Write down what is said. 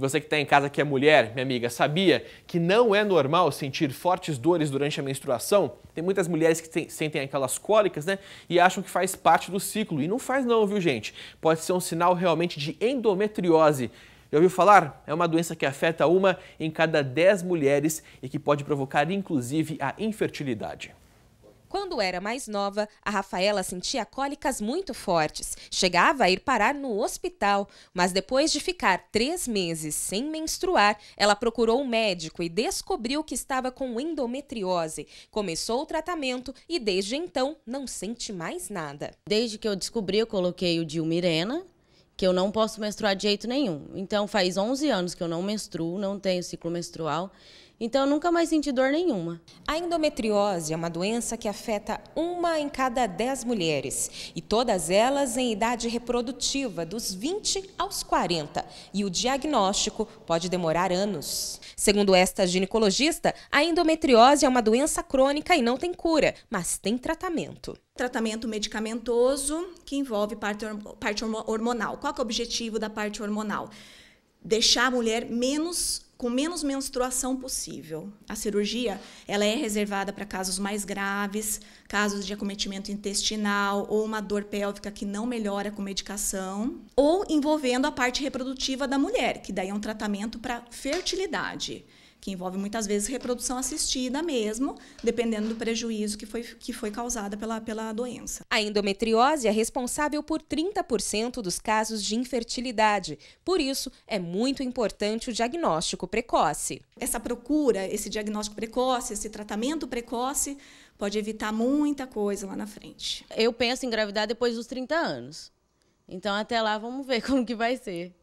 você que está em casa que é mulher, minha amiga, sabia que não é normal sentir fortes dores durante a menstruação? Tem muitas mulheres que sentem aquelas cólicas, né? E acham que faz parte do ciclo. E não faz não, viu, gente? Pode ser um sinal realmente de endometriose. Já ouviu falar? É uma doença que afeta uma em cada 10 mulheres e que pode provocar inclusive a infertilidade. Quando era mais nova, a Rafaela sentia cólicas muito fortes. Chegava a ir parar no hospital, mas depois de ficar três meses sem menstruar, ela procurou um médico e descobriu que estava com endometriose. Começou o tratamento e desde então não sente mais nada. Desde que eu descobri, eu coloquei o Dilmirena, que eu não posso menstruar de jeito nenhum. Então faz 11 anos que eu não menstruo, não tenho ciclo menstrual. Então eu nunca mais senti dor nenhuma. A endometriose é uma doença que afeta uma em cada dez mulheres e todas elas em idade reprodutiva, dos 20 aos 40. E o diagnóstico pode demorar anos. Segundo esta ginecologista, a endometriose é uma doença crônica e não tem cura, mas tem tratamento tratamento medicamentoso que envolve parte, parte hormonal. Qual é o objetivo da parte hormonal? Deixar a mulher menos com menos menstruação possível. A cirurgia ela é reservada para casos mais graves, casos de acometimento intestinal ou uma dor pélvica que não melhora com medicação, ou envolvendo a parte reprodutiva da mulher, que daí é um tratamento para fertilidade que envolve muitas vezes reprodução assistida mesmo, dependendo do prejuízo que foi, que foi causada pela, pela doença. A endometriose é responsável por 30% dos casos de infertilidade. Por isso, é muito importante o diagnóstico precoce. Essa procura, esse diagnóstico precoce, esse tratamento precoce, pode evitar muita coisa lá na frente. Eu penso em engravidar depois dos 30 anos. Então até lá vamos ver como que vai ser.